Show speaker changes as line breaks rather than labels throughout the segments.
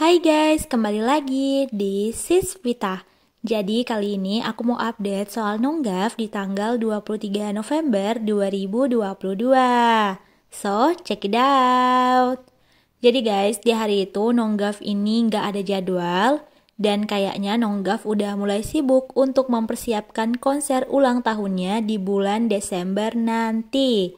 Hai guys, kembali lagi di Sis Vita. Jadi kali ini aku mau update soal Nonggaf di tanggal 23 November 2022. So, check it out. Jadi guys, di hari itu nonggaf ini nggak ada jadwal dan kayaknya nonggaf udah mulai sibuk untuk mempersiapkan konser ulang tahunnya di bulan Desember nanti.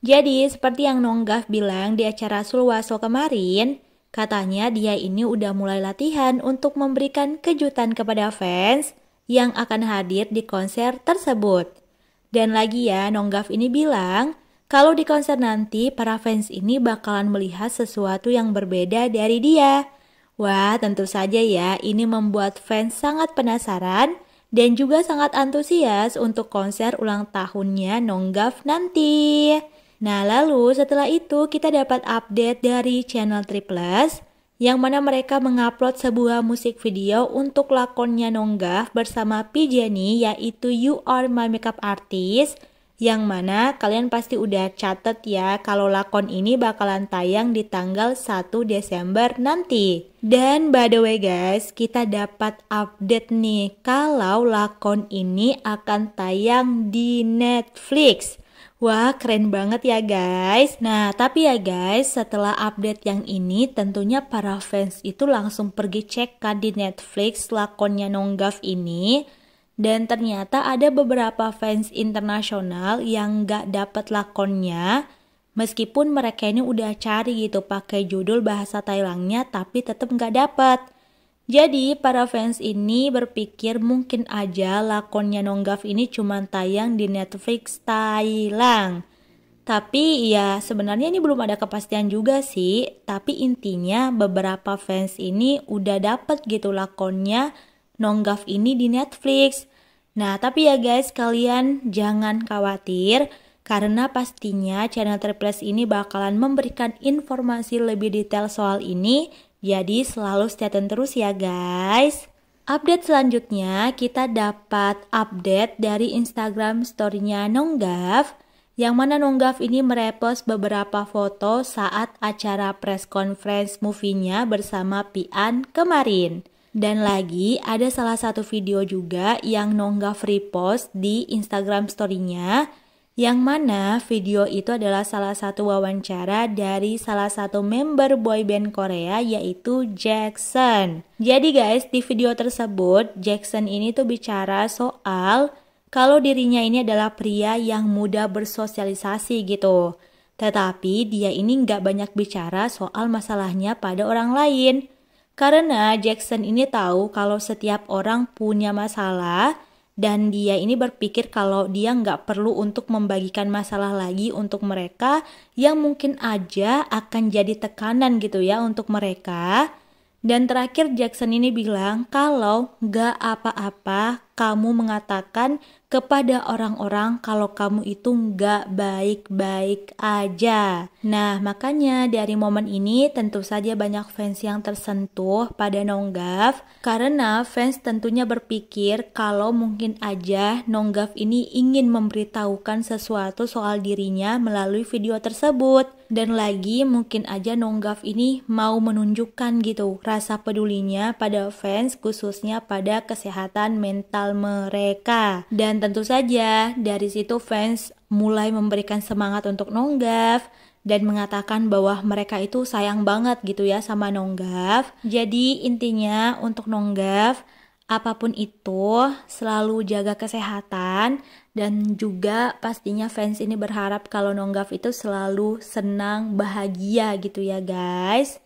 Jadi, seperti yang Nonggaf bilang di acara Sulwaso kemarin, Katanya dia ini udah mulai latihan untuk memberikan kejutan kepada fans yang akan hadir di konser tersebut. Dan lagi ya, Nonggaf ini bilang kalau di konser nanti para fans ini bakalan melihat sesuatu yang berbeda dari dia. Wah, tentu saja ya, ini membuat fans sangat penasaran dan juga sangat antusias untuk konser ulang tahunnya Nonggaf nanti. Nah, lalu setelah itu kita dapat update dari channel Triplus yang mana mereka mengupload sebuah musik video untuk lakonnya Nonggah bersama Pijeni yaitu You Are My Makeup Artist yang mana kalian pasti udah catet ya kalau lakon ini bakalan tayang di tanggal 1 Desember nanti. Dan by the way guys, kita dapat update nih kalau lakon ini akan tayang di Netflix. Wah, keren banget ya guys. Nah, tapi ya guys, setelah update yang ini tentunya para fans itu langsung pergi cek kan di Netflix lakonnya Nonggaf ini. Dan ternyata ada beberapa fans internasional yang gak dapet lakonnya. Meskipun mereka ini udah cari gitu pakai judul bahasa Thailandnya tapi tetap gak dapet. Jadi para fans ini berpikir mungkin aja lakonnya Nonggaf ini cuma tayang di Netflix Thailand. Tapi ya sebenarnya ini belum ada kepastian juga sih, tapi intinya beberapa fans ini udah dapet gitu lakonnya Nonggaf ini di Netflix. Nah tapi ya guys kalian jangan khawatir karena pastinya channel Triplets ini bakalan memberikan informasi lebih detail soal ini jadi selalu stay tune terus ya guys. Update selanjutnya kita dapat update dari Instagram story-nya Nonggaf yang mana Nonggaf ini merepost beberapa foto saat acara press conference movie-nya bersama Pian kemarin. Dan lagi ada salah satu video juga yang Nonggaf repost di Instagram story-nya yang mana video itu adalah salah satu wawancara dari salah satu member boyband Korea yaitu Jackson. Jadi guys, di video tersebut Jackson ini tuh bicara soal kalau dirinya ini adalah pria yang mudah bersosialisasi gitu. Tetapi dia ini nggak banyak bicara soal masalahnya pada orang lain. Karena Jackson ini tahu kalau setiap orang punya masalah, dan dia ini berpikir kalau dia nggak perlu untuk membagikan masalah lagi untuk mereka yang mungkin aja akan jadi tekanan gitu ya untuk mereka. Dan terakhir Jackson ini bilang kalau nggak apa-apa kamu mengatakan kepada orang-orang kalau kamu itu nggak baik-baik aja. Nah, makanya dari momen ini tentu saja banyak fans yang tersentuh pada Nonggaf karena fans tentunya berpikir kalau mungkin aja Nonggaf ini ingin memberitahukan sesuatu soal dirinya melalui video tersebut. Dan lagi mungkin aja Nonggaf ini mau menunjukkan gitu rasa pedulinya pada fans khususnya pada kesehatan mental mereka. Dan tentu saja dari situ fans mulai memberikan semangat untuk Nonggaf dan mengatakan bahwa mereka itu sayang banget gitu ya sama Nonggaf. Jadi intinya untuk Nonggaf apapun itu selalu jaga kesehatan dan juga pastinya fans ini berharap kalau Nonggaf itu selalu senang bahagia gitu ya guys.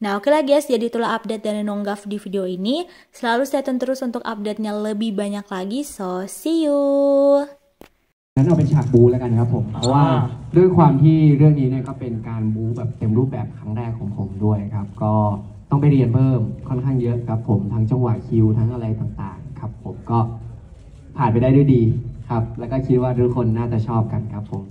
Nah oke okay lah guys, jadi itulah update dari Nonggaf di video ini. Selalu stay tune terus untuk update-nya lebih banyak lagi. So, see you! งั้นเอาเป็นฉากบูแล้วกันครับผมเพราะว่าด้วยความที่เรื่องนี้เนี่ยก็เป็นการบูแบบเต็มรูปแบบครั้งแรกของผมด้วยครับก็ต้องไปเรียนเพิ่มค่อนข้างเยอะครับผมทั้งจังหวะคิวทั้งอะไรต่างๆครับผมก็ผ่านไปได้ด้วยดีครับแล้วก็คิดว่าทุกคนน่าจะชอบกันครับผม